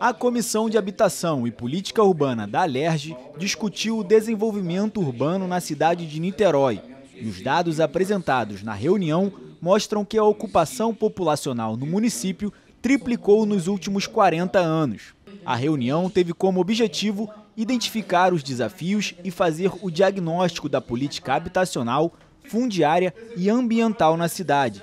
A Comissão de Habitação e Política Urbana da Alerj discutiu o desenvolvimento urbano na cidade de Niterói. E os dados apresentados na reunião mostram que a ocupação populacional no município triplicou nos últimos 40 anos. A reunião teve como objetivo identificar os desafios e fazer o diagnóstico da política habitacional, fundiária e ambiental na cidade.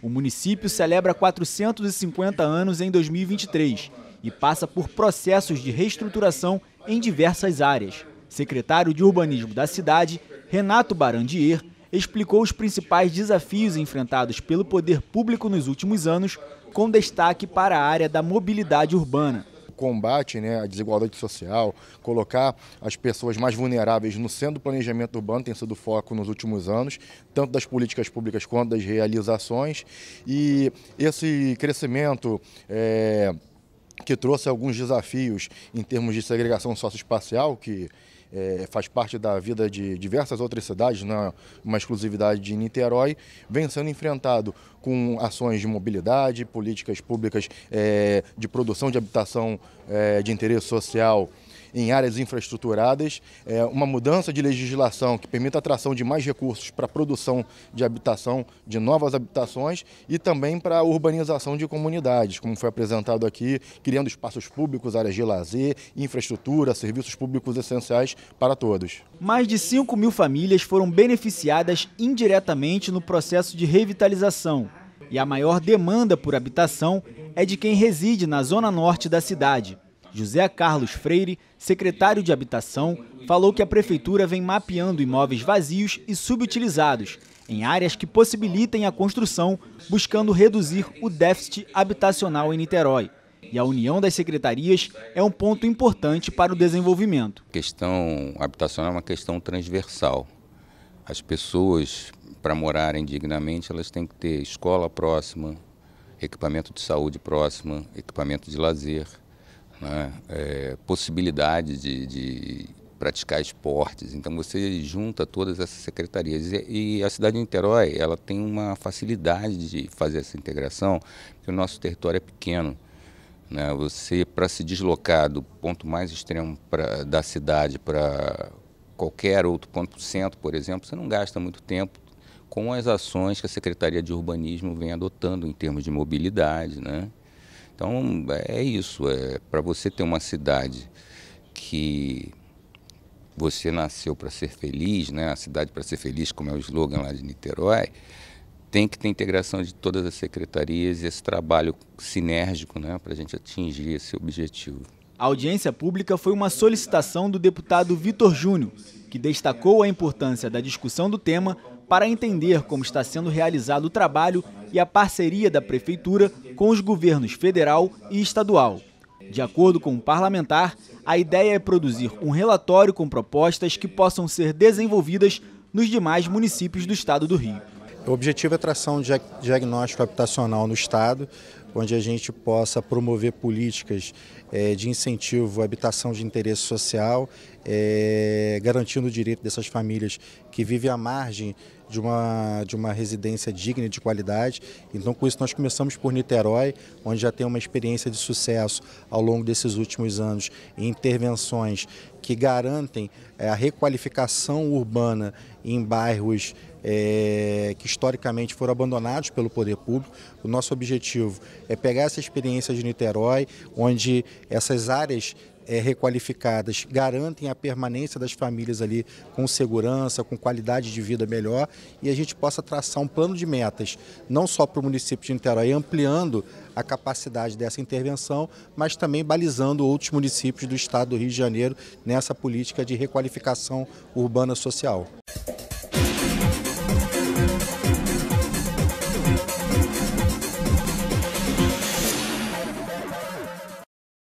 O município celebra 450 anos em 2023 e passa por processos de reestruturação em diversas áreas. Secretário de Urbanismo da cidade, Renato Barandier, explicou os principais desafios enfrentados pelo poder público nos últimos anos, com destaque para a área da mobilidade urbana combate né, a desigualdade social, colocar as pessoas mais vulneráveis no centro do planejamento urbano tem sido foco nos últimos anos, tanto das políticas públicas quanto das realizações. E esse crescimento. É que trouxe alguns desafios em termos de segregação socioespacial, que é, faz parte da vida de diversas outras cidades, não é uma exclusividade de Niterói, vem sendo enfrentado com ações de mobilidade, políticas públicas é, de produção de habitação é, de interesse social em áreas infraestruturadas, é, uma mudança de legislação que permita a atração de mais recursos para a produção de habitação, de novas habitações e também para a urbanização de comunidades, como foi apresentado aqui, criando espaços públicos, áreas de lazer, infraestrutura, serviços públicos essenciais para todos. Mais de 5 mil famílias foram beneficiadas indiretamente no processo de revitalização. E a maior demanda por habitação é de quem reside na zona norte da cidade. José Carlos Freire, secretário de Habitação, falou que a prefeitura vem mapeando imóveis vazios e subutilizados em áreas que possibilitem a construção, buscando reduzir o déficit habitacional em Niterói. E a união das secretarias é um ponto importante para o desenvolvimento. A questão habitacional é uma questão transversal. As pessoas, para morarem dignamente, elas têm que ter escola próxima, equipamento de saúde próxima, equipamento de lazer, né? é, possibilidade de, de, praticar esportes. Então você junta todas essas secretarias. E, e, a cidade de Niterói ela tem uma facilidade de fazer essa integração, porque o nosso território é pequeno. Né? Você, para se deslocar do ponto mais extremo pra, da cidade para qualquer outro ponto centro, por exemplo, você não gasta muito tempo com as ações que a Secretaria de Urbanismo vem adotando em termos de mobilidade, né? Então é isso, é para você ter uma cidade que você nasceu para ser feliz, né? A cidade para ser feliz, como é o slogan lá de Niterói, tem que ter integração de todas as secretarias e esse trabalho sinérgico, né, para a gente atingir esse objetivo. A audiência pública foi uma solicitação do deputado Vitor Júnior, que destacou a importância da discussão do tema para entender como está sendo realizado o trabalho e a parceria da Prefeitura com os governos federal e estadual. De acordo com o parlamentar, a ideia é produzir um relatório com propostas que possam ser desenvolvidas nos demais municípios do estado do Rio. O objetivo é tração de diagnóstico habitacional no Estado, onde a gente possa promover políticas é, de incentivo à habitação de interesse social, é, garantindo o direito dessas famílias que vivem à margem de uma, de uma residência digna e de qualidade. Então, com isso, nós começamos por Niterói, onde já tem uma experiência de sucesso ao longo desses últimos anos em intervenções que garantem é, a requalificação urbana em bairros é, que historicamente foram abandonados pelo poder público. O nosso objetivo é pegar essa experiência de Niterói, onde essas áreas é, requalificadas garantem a permanência das famílias ali com segurança, com qualidade de vida melhor e a gente possa traçar um plano de metas, não só para o município de Niterói, ampliando a capacidade dessa intervenção, mas também balizando outros municípios do estado do Rio de Janeiro nessa política de requalificação urbana social.